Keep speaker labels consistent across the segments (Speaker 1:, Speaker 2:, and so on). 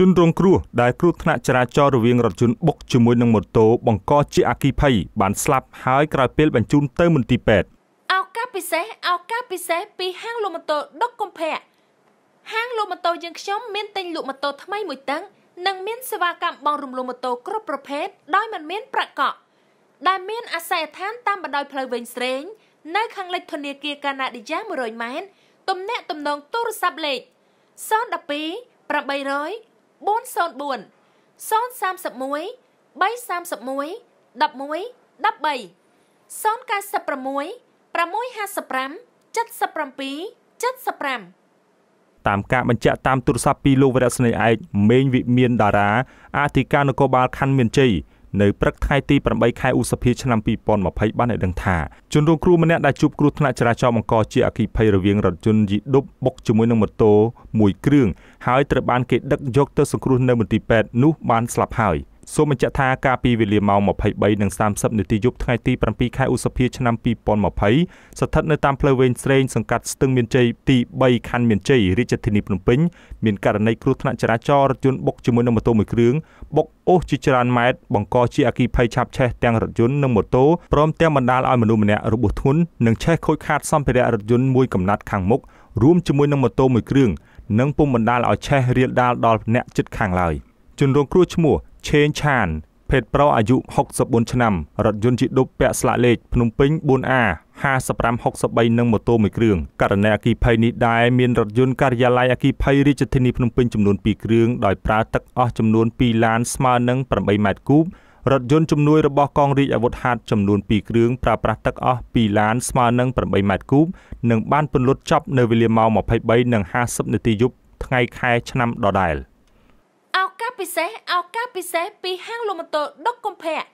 Speaker 1: ជនរងគ្រោះដែលគ្រោះថ្នាក់ចរាចរណ៍រវាងរថយន្តបុកជាមួយនឹងម៉ូតូបង្កជាអគ្គិភ័យបានស្លាប់ហើយក្រោយពេលបញ្ជូនទៅមន្ទីរពេទ្យ
Speaker 2: ឱកាសពិសេសឱកាសពិសេសពីហាងលក់ម៉ូតូដុកកំភៈហាងលក់ម៉ូតូយើងខ្ញុំមានទិញលក់ម៉ូតូថ្មីមួយតឹងនិងមានសេវាកម្មបង់រំលោះម៉ូតូគ្រប់ប្រភេទដោយមិនមានប្រាក់កក់ ដែលមានអាស័យដ្ឋានតាមបណ្ដោយផ្លូវវែងស្រេងនៅខាងលិចធនាគារកាណាឌីយ៉ា100ម៉ែត្រទំនាក់ទំនងទូរស័ព្ទលេខ012 800 404 031 331 11 13 096 655 77 75
Speaker 1: តាមការបញ្ជាក់តាម ទូរស័ព្ទពីលោកវរៈស្នេហ៍ឯកមេងវិមានតារាអធិការនគរបាលខណ្ឌមានជ័យនៅព្រឹកថ្ងៃទី8ខែឧសភាឆ្នាំ2020បានឲ្យដឹងថាជនរងគ្រោះម្នាក់ដែលជួបគ្រោះថ្នាក់ចរាចរណ៍បង្កជាអគ្គិភ័យរវាងរថយន្តយីដុបបុកជាមួយនឹងម៉ូតូមួយគ្រឿងហើយត្រូវបានគេដឹកយកទៅសង្គ្រោះនៅមន្ទីរពេទ្យនោះបានស្លាប់ហើយ។សូមបញ្ជាក់ថាកាលពីវេលាម៉ោង23:30នាទីយប់ថ្ងៃទី7ខែឧសភាឆ្នាំ2020ស្ថិតនៅតាមផ្លូវវែងស្រេងសង្កាត់ស្ទឹងមានជ័យទី3ខណ្ឌមានជ័យរាជធានីភ្នំពេញមានករណីគ្រោះថ្នាក់ចរាចរណ៍រថយន្តបុកជាមួយនឹងម៉ូតូមួយគ្រឿងបុកអូសជាច្រើនម៉ែត្របង្កជាអគ្គីភ័យឆាបឆេះទាំងរថយន្តនិងម៉ូតូព្រមទាំងបណ្ដាលឲ្យមនុស្សម្នាក់របួសធ្ងន់និងឆេះខូចខាតសម្ភារៈរថយន្តមួយកំណាត់ខាងមុខរួមជាមួយនឹងម៉ូតូមួយគ្រឿងនិងពុំបណ្ដាលឲ្យឆេះរាលដាលដល់អ្នកជិតខាងឡើយជនរងគ្រោះឈ្មោះឆេងឆានភេទប្រុសអាយុ64ឆ្នាំរថយន្តជីឌុបពាក់ស្លាកលេខភ្នំពេញ 4A 5563និងម៉ូតូមួយគ្រឿងករណីអគិភ័យនេះដែរមានរថយន្តការិយាល័យអគិភ័យរាជធានីភ្នំពេញចំនួន2គ្រឿងដោយប្រើទឹកអស់ចំនួន2ឡានស្មើនឹង8ម៉ែត្រគូបរថយន្តជំនួយរបស់កងរាជអាវុធហត្ថចំនួន2គ្រឿងប្រើប្រាស់ទឹកអស់2ឡានស្មើនឹង8ម៉ែត្រគូបនិងបានពន្លត់ចប់នៅវេលាម៉ោង23:50នាទីយប់ថ្ងៃខែឆ្នាំដដែល។
Speaker 2: កាសពិសេសឱកាសពិសេសពីហាងលក់ម៉ូតូដុកកំភៈ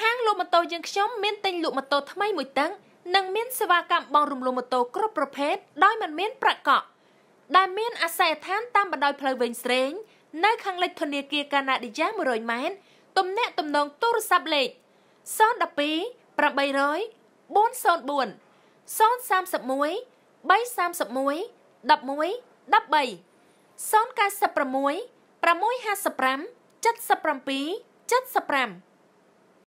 Speaker 2: ហាងលក់ម៉ូតូយើងខ្ញុំមានទិញលក់ម៉ូតូថ្មីមួយតឹងនិងមានសេវាកម្មបង់រំលងម៉ូតូគ្រប់ប្រភេទដោយមិនមាន ប្រាក់កក់ ដែលមានអាស័យដ្ឋានតាមបណ្ដោយផ្លូវវិញស្រេងនៅខាងលិចធនាគារកាណាឌីយ៉ា100ម៉ែត្រទំនាក់ទំនងទូរស័ព្ទលេខ012 800 404 031 331 11 13 096 655 77